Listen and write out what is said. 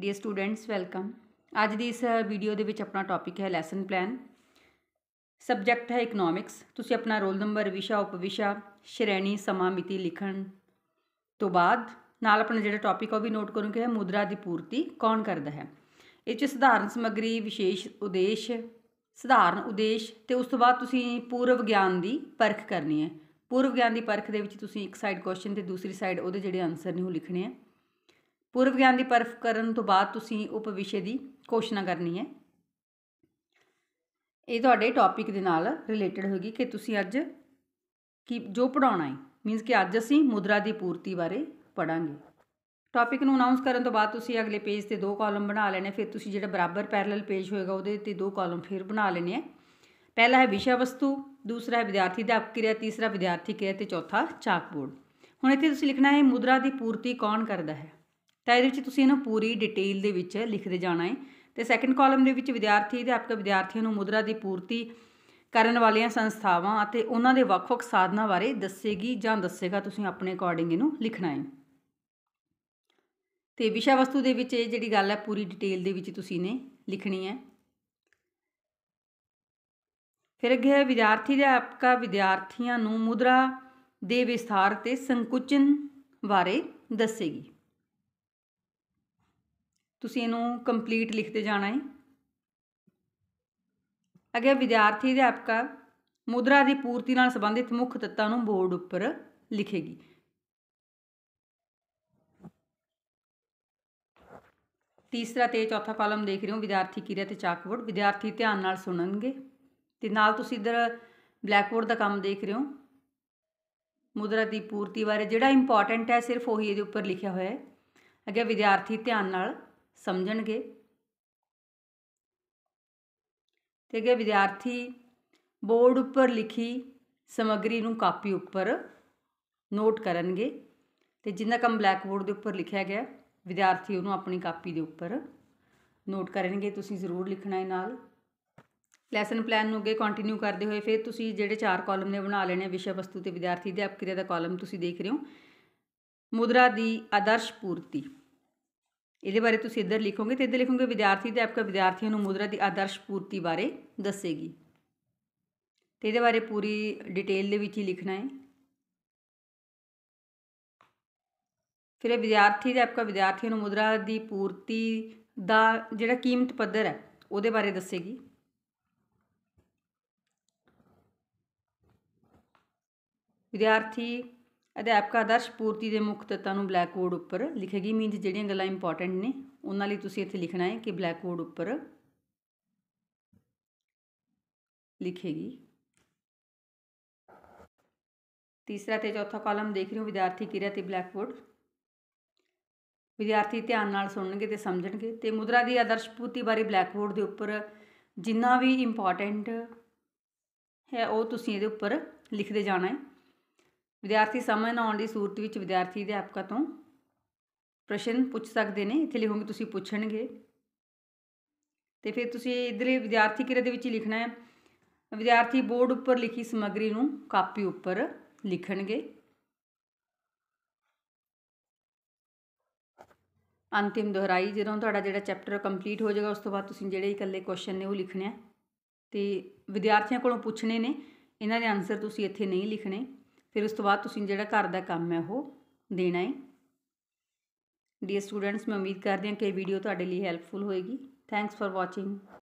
dear students welcome ਅੱਜ ਦੀ ਇਸ video ਦੇ ਵਿੱਚ ਆਪਣਾ ਟੌਪਿਕ ਹੈ ਲੈਸਨ ਪਲਾਨ ਸਬਜੈਕਟ ਹੈ ਇਕਨੋਮਿਕਸ ਤੁਸੀਂ ਆਪਣਾ ਰੋਲ ਨੰਬਰ ਵਿਸ਼ਾ ਉਪਵਿਸ਼ਾ ਸ਼੍ਰੇਣੀ ਸਮਾਂ ਮਿਤੀ ਲਿਖਣ ਤੋਂ ਬਾਅਦ ਨਾਲ ਆਪਣਾ ਜਿਹੜਾ ਟੌਪਿਕ ਉਹ ਵੀ ਨੋਟ ਕਰੋ ਕਿ ਹੈ ਮੁਦਰਾ ਦੀ ਪੂਰਤੀ ਕੌਣ ਕਰਦਾ ਹੈ ਇਹ ਚ ਸਧਾਰਨ ਸਮਗਰੀ ਵਿਸ਼ੇਸ਼ ਉਦੇਸ਼ ਸਧਾਰਨ ਉਦੇਸ਼ ਤੇ ਉਸ ਤੋਂ ਬਾਅਦ ਤੁਸੀਂ ਪੂਰਵ ਗਿਆਨ ਦੀ ਪਰਖ ਕਰਨੀ ਹੈ ਪੂਰਵ ਗਿਆਨ ਦੀ ਪਰਖ ਦੇ ਵਿੱਚ ਤੁਸੀਂ ਇੱਕ ਸਾਈਡ ਕੁਐਸਚਨ ਤੇ ਦੂਸਰੀ ਸਾਈਡ ਉਹਦੇ ਜਿਹੜੇ ਆਨਸਰ ਨੇ ਉਹ ਲਿਖਣੇ ਆ ਪੂਰਵ ਗਿਆਨ ਦੀ ਪਰਖ ਕਰਨ ਤੋਂ ਬਾਅਦ ਤੁਸੀਂ ਉਪ ਵਿਸ਼ੇ ਦੀ ਕੋਸ਼ਣਾ ਕਰਨੀ ਹੈ ਇਹ ਤੁਹਾਡੇ ਟੌਪਿਕ ਦੇ ਨਾਲ ਰਿਲੇਟਡ ਹੋਗੀ ਕਿ ਤੁਸੀਂ ਅੱਜ ਕੀ ਜੋ ਪੜਾਉਣਾ ਹੈ ਮੀਨਸ ਕਿ ਅੱਜ ਅਸੀਂ ਮੁਦਰਾ ਦੀ ਪੂਰਤੀ ਬਾਰੇ ਪੜਾਂਗੇ ਟੌਪਿਕ ਨੂੰ ਅਨਾਉਂਸ ਕਰਨ ਤੋਂ ਬਾਅਦ ਤੁਸੀਂ ਅਗਲੇ ਪੇਜ ਤੇ ਦੋ ਕਾਲਮ ਬਣਾ ਲੈਣੇ ਫਿਰ ਤੁਸੀਂ ਜਿਹੜਾ ਬਰਾਬਰ ਪੈਰਲਲ ਪੇਜ ਹੋਏਗਾ ਉਹਦੇ ਤੇ ਦੋ ਕਾਲਮ ਫਿਰ ਬਣਾ ਲੈਣੇ ਹੈ ਪਹਿਲਾ ਹੈ ਵਿਸ਼ਾ ਵਸਤੂ ਦੂਸਰਾ ਹੈ ਵਿਦਿਆਰਥੀ ਦਾ ਅਪਕਿਰਿਆ ਤੀਸਰਾ ਵਿਦਿਆਰਥੀ ਕਿਰਿਆ ਤੇ ਚੌਥਾ ਚਾਕਬੋਰਡ ਹੁਣ ਇੱਥੇ ਤੁਸੀਂ ਲਿਖਣਾ ਹੈ ਮੁਦਰਾ ਦੀ ਪੂਰਤੀ ਕੌਣ ਕਰਦਾ ਹੈ ਤਾਂ ਇਹਦੇ ਵਿੱਚ ਤੁਸੀਂ ਇਹਨੂੰ ਪੂਰੀ ਡਿਟੇਲ ਦੇ ਵਿੱਚ ਲਿਖਦੇ ਜਾਣਾ ਹੈ ਤੇ ਸੈਕੰਡ ਕਾਲਮ ਦੇ ਵਿੱਚ ਵਿਦਿਆਰਥੀ ਦੇ ਆਪਕੇ ਵਿਦਿਆਰਥੀਆਂ ਨੂੰ ਮੁਦਰਾ ਦੀ ਪੂਰਤੀ ਕਰਨ ਵਾਲੀਆਂ ਸੰਸਥਾਵਾਂ ਅਤੇ ਉਹਨਾਂ ਦੇ ਵੱਖ-ਵੱਖ ਸਾਧਨਾਂ ਬਾਰੇ ਦੱਸੇਗੀ ਜਾਂ ਦੱਸੇਗਾ ਤੁਸੀਂ ਆਪਣੇ ਅਕੋਰਡਿੰਗ ਇਹਨੂੰ ਲਿਖਣਾ ਹੈ ਤੇ ਵਿਸ਼ਾ ਵਸਤੂ ਦੇ ਵਿੱਚ ਇਹ ਜਿਹੜੀ ਗੱਲ ਹੈ ਪੂਰੀ ਡਿਟੇਲ ਦੇ ਵਿੱਚ ਤੁਸੀਂ ਨੇ ਲਿਖਣੀ ਹੈ ਫਿਰ ਅੱਗੇ ਹੈ ਵਿਦਿਆਰਥੀ ਦੇ ਆਪਕਾ ਵਿਦਿਆਰਥੀਆਂ ਨੂੰ ਮੁਦਰਾ ਦੇ ਵਿਸਥਾਰ ਤੇ ਸੰਕੁਚਨ ਬਾਰੇ ਦੱਸੇਗੀ ਤੁਸੀਂ ਇਹਨੂੰ ਕੰਪਲੀਟ ਲਿਖਦੇ ਜਾਣਾ ਹੈ ਅਗੇ ਵਿਦਿਆਰਥੀ ਅਧਿਆਪਕਾ ਮੁਦਰਾ ਦੀ ਪੂਰਤੀ ਨਾਲ ਸੰਬੰਧਿਤ ਮੁੱਖ ਤੱਤਾਂ ਨੂੰ ਬੋਰਡ ਉੱਪਰ ਲਿਖੇਗੀ ਤੀਸਰਾ ਤੇ ਚੌਥਾ ਕਾਲਮ ਦੇਖ ਰਹੇ ਹੋ ਵਿਦਿਆਰਥੀ ਕਿਰਿਆ ਤੇ ਚਾਕਬੋਰਡ ਵਿਦਿਆਰਥੀ ਧਿਆਨ ਨਾਲ ਸੁਣਨਗੇ ਤੇ ਨਾਲ ਤੁਸੀਂ ਇਧਰ ਬਲੈਕਬੋਰਡ ਦਾ ਕੰਮ ਦੇਖ ਰਹੇ ਹੋ ਮੁਦਰਾ ਦੀ ਪੂਰਤੀ ਬਾਰੇ ਜਿਹੜਾ ਇੰਪੋਰਟੈਂਟ ਹੈ ਸਿਰਫ ਉਹੀ ਇਹਦੇ ਉੱਪਰ ਲਿਖਿਆ ਹੋਇਆ ਹੈ ਅੱਗੇ ਵਿਦਿਆਰਥੀ ਧਿਆਨ ਨਾਲ ਸਮਝਣਗੇ ਤੇ ਅਗੇ ਵਿਦਿਆਰਥੀ ਬੋਰਡ ਉੱਪਰ ਲਿਖੀ ਸਮਗਰੀ ਨੂੰ ਕਾਪੀ ਉੱਪਰ ਨੋਟ ਕਰਨਗੇ ਤੇ ਜਿੰਨਾ ਕੰਮ ਬਲੈਕ ਬੋਰਡ ਦੇ ਉੱਪਰ ਲਿਖਿਆ ਗਿਆ ਵਿਦਿਆਰਥੀ ਉਹਨੂੰ ਆਪਣੀ ਕਾਪੀ ਦੇ ਉੱਪਰ ਨੋਟ ਕਰਨਗੇ ਤੁਸੀਂ ਜ਼ਰੂਰ ਲਿਖਣਾ ਹੈ ਨਾਲ ਲੈਸਨ ਪਲਾਨ ਨੂੰ ਅੱਗੇ ਕੰਟੀਨਿਊ ਕਰਦੇ ਹੋਏ ਫਿਰ ਤੁਸੀਂ ਜਿਹੜੇ ਚਾਰ ਕਾਲਮ ਨੇ ਬਣਾ ਲੈਣੇ ਵਿਸ਼ਾ ਵਸਤੂ ਤੇ ਵਿਦਿਆਰਥੀ ਦੇ ਅਪਕਿਰਿਆ ਦਾ ਕਾਲਮ ਤੁਸੀਂ ਦੇਖ ਰਹੇ ਹੋ ਮੁਦਰਾ ਦੀ ਆਦਰਸ਼ ਪੂਰਤੀ ਇਹਦੇ ਬਾਰੇ ਤੁਸੀਂ ਇੱਧਰ ਲਿਖੋਗੇ ਤੇ ਇੱਧਰ ਲਿਖੋਗੇ ਵਿਦਿਆਰਥੀ ਤੇ ਆਪਕਾ ਵਿਦਿਆਰਥੀਆਂ ਨੂੰ ਮੁਦਰਾ ਦੀ ਆਦਰਸ਼ ਪੂਰਤੀ ਬਾਰੇ ਦੱਸੇਗੀ ਤੇ ਇਹਦੇ ਬਾਰੇ ਪੂਰੀ ਡਿਟੇਲ ਦੇ ਵਿੱਚ ਹੀ ਲਿਖਣਾ ਹੈ ਫਿਰ ਵਿਦਿਆਰਥੀ ਤੇ ਆਪਕਾ ਵਿਦਿਆਰਥੀਆਂ ਨੂੰ ਮੁਦਰਾ ਦੀ ਪੂਰਤੀ ਦਾ ਜਿਹੜਾ ਕੀਮਤ ਪੱਧਰ ਹੈ ਉਹਦੇ ਬਾਰੇ ਦੱਸੇਗੀ ਵਿਦਿਆਰਥੀ ਅਧਿਆਪਕ ਆਦਰਸ਼ ਪੂਰਤੀ ਦੇ ਮੁੱਖ ਤੱਤਾਂ ਨੂੰ ਬਲੈਕ ਬੋਰਡ ਉੱਪਰ ਲਿਖੇਗੀ ਮੀਨਸ ਜਿਹੜੀਆਂ ਗੱਲਾਂ ਇੰਪੋਰਟੈਂਟ ਨੇ ਉਹਨਾਂ ਲਈ ਤੁਸੀਂ ਇੱਥੇ ਲਿਖਣਾ ਹੈ ਕਿ ਬਲੈਕ ਬੋਰਡ ਉੱਪਰ ਲਿਖੇਗੀ ਤੀਸਰਾ ਤੇ ਚੌਥਾ ਕਾਲਮ ਦੇਖ ਰਹੇ ਹੋ ਵਿਦਿਆਰਥੀ ਕਿਰਿਆ ਤੇ ਬਲੈਕ ਬੋਰਡ ਵਿਦਿਆਰਥੀ ਧਿਆਨ ਨਾਲ ਸੁਣਨਗੇ ਤੇ ਸਮਝਣਗੇ ਤੇ ਮੁਦਰਾ ਦੀ ਆਦਰਸ਼ ਪੂਰਤੀ ਬਾਰੇ ਬਲੈਕ ਬੋਰਡ ਦੇ ਉੱਪਰ ਜਿੰਨਾ ਵੀ ਇੰਪੋਰਟੈਂਟ ਹੈ ਉਹ ਤੁਸੀਂ ਇਹਦੇ ਉੱਪਰ ਲਿਖਦੇ ਜਾਣਾ ਹੈ ਵਿਦਿਆਰਥੀ ਸਮਝ ਨਾ ਆਉਣ ਦੀ ਸੂਰਤ ਵਿੱਚ ਵਿਦਿਆਰਥੀ ਅਧਿਆਪਕਾਂ ਤੋਂ ਪ੍ਰਸ਼ਨ ਪੁੱਛ ਸਕਦੇ ਨੇ ਇੱਥੇ ਲਿਖੋਗੇ ਤੁਸੀਂ ਪੁੱਛਣਗੇ ਤੇ ਫਿਰ ਤੁਸੀਂ ਇਧਰਲੇ ਵਿਦਿਆਰਥੀ ਕਿਰਿਆ ਦੇ ਵਿੱਚ ਲਿਖਣਾ ਹੈ ਵਿਦਿਆਰਥੀ ਬੋਰਡ ਉੱਪਰ ਲਿਖੀ ਸਮੱਗਰੀ ਨੂੰ ਕਾਪੀ ਉੱਪਰ ਲਿਖਣਗੇ ਅੰਤਿਮ ਦੁਹਰਾਈ ਜਦੋਂ ਤੁਹਾਡਾ ਜਿਹੜਾ ਚੈਪਟਰ ਕੰਪਲੀਟ ਹੋ ਜਾਏਗਾ ਉਸ ਤੋਂ ਬਾਅਦ ਤੁਸੀਂ ਜਿਹੜੇ ਇਕੱਲੇ ਕੁਐਸਚਨ ਨੇ ਉਹ ਲਿਖਣੇ ਆ ਤੇ ਵਿਦਿਆਰਥੀਆਂ ਕੋਲੋਂ ਪੁੱਛਣੇ ਨੇ ਇਹਨਾਂ ਦੇ ਆਨਸਰ ਤੁਸੀਂ ਇੱਥੇ ਨਹੀਂ ਲਿਖਣੇ ਫਿਰ ਉਸ ਤੋਂ ਬਾਅਦ ਤੁਸੀਂ ਜਿਹੜਾ ਘਰ ਦਾ ਕੰਮ ਹੈ ਉਹ ਦੇਣਾ ਹੈ ਡੀਅਰ ਸਟੂਡੈਂਟਸ ਮੈਂ ਉਮੀਦ ਕਰਦੀ ਹਾਂ ਕਿ ਇਹ ਵੀਡੀਓ ਤੁਹਾਡੇ ਲਈ ਹੈਲਪਫੁਲ ਹੋਏਗੀ ਥੈਂਕਸ ਫॉर ਵਾਚਿੰਗ